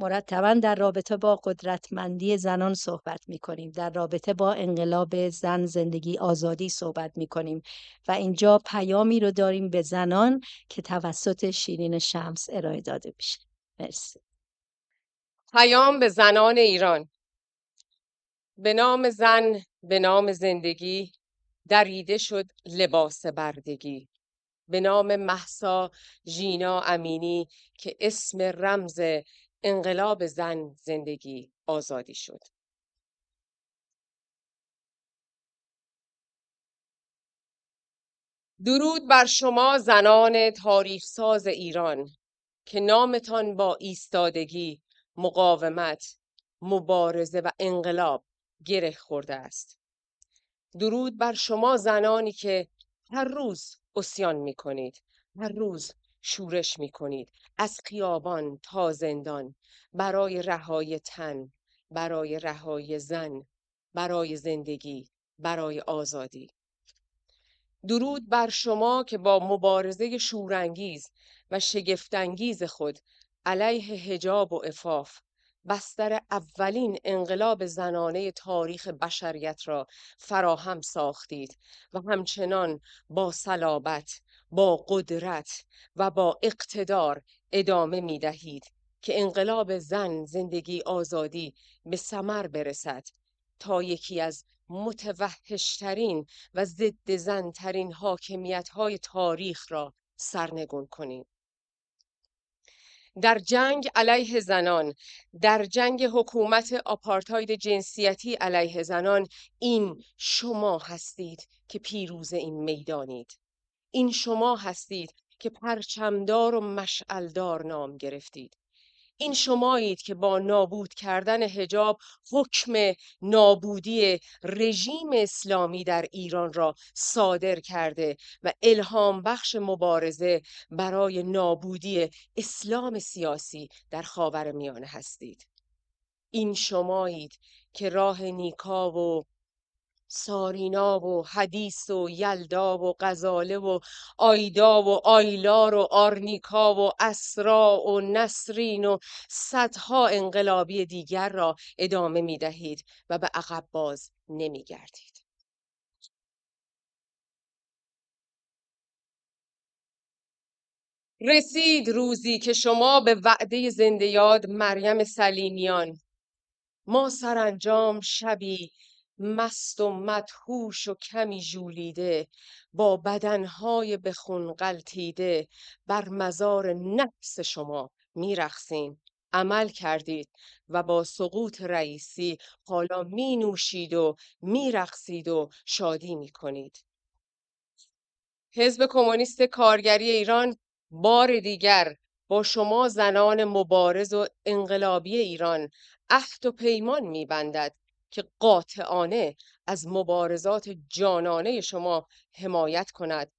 مرتبا در رابطه با قدرتمندی زنان صحبت می کنیم در رابطه با انقلاب زن زندگی آزادی صحبت می کنیم و اینجا پیامی رو داریم به زنان که توسط شیرین شمس ارائه داده میشه مرسی پیام به زنان ایران به نام زن به نام زندگی دریده شد لباس بردگی به نام محسا ژینا امینی که اسم رمز انقلاب زن زندگی آزادی شد. درود بر شما زنان تاریخ ساز ایران که نامتان با ایستادگی، مقاومت، مبارزه و انقلاب گره خورده است. درود بر شما زنانی که هر روز اسیان می کنید، هر روز شورش می از خیابان تا زندان برای رهایی تن برای رهایی زن برای زندگی برای آزادی درود بر شما که با مبارزه شورانگیز و شگفتانگیز خود علیه حجاب و افاف بستر اولین انقلاب زنانه تاریخ بشریت را فراهم ساختید و همچنان با صلابت با قدرت و با اقتدار ادامه می دهید که انقلاب زن زندگی آزادی به سمر برسد تا یکی از متوحشترین و ضد زنترین حاکمیت های تاریخ را سرنگون کنید. در جنگ علیه زنان، در جنگ حکومت آپارتاید جنسیتی علیه زنان، این شما هستید که پیروز این میدانید. این شما هستید که پرچمدار و مشعلدار نام گرفتید این شمایید که با نابود کردن حجاب حکم نابودی رژیم اسلامی در ایران را صادر کرده و الهام بخش مبارزه برای نابودی اسلام سیاسی در خاور میانه هستید. این شمایید که راه نیکا و سارینا و حدیث و یلدا و غزاله و آیدا و آیلار و آرنیکا و اسرا و نسرین و صدها انقلابی دیگر را ادامه می و به عقب باز نمی گردید. رسید روزی که شما به وعده زنده یاد مریم سلیمیان ما سرانجام شبی مست و مدهوش و کمی ژولیده با بدنهای به خون بر مزار نفس شما میرقصیم عمل کردید و با سقوط رئیسی حالا می نوشید و می و شادی می کنید. حزب کمونیست کارگری ایران بار دیگر با شما زنان مبارز و انقلابی ایران عهد و پیمان میبندد که قاطعانه از مبارزات جانانه شما حمایت کند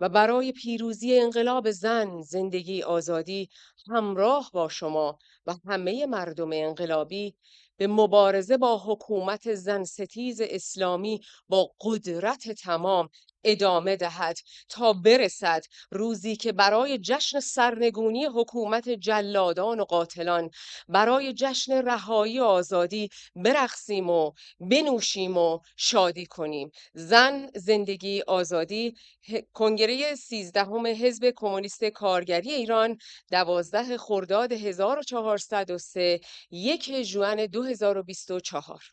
و برای پیروزی انقلاب زن زندگی آزادی همراه با شما و همه مردم انقلابی به مبارزه با حکومت زنستیز اسلامی با قدرت تمام ادامه دهد تا برسد روزی که برای جشن سرنگونی حکومت جلادان و قاتلان برای جشن رهایی و آزادی برقصیم و بنوشیم و شادی کنیم زن زندگی آزادی کنگره سیزدهم حزب کمونیست کارگری ایران دوازده خرداد 1403 یک جوان دو 2024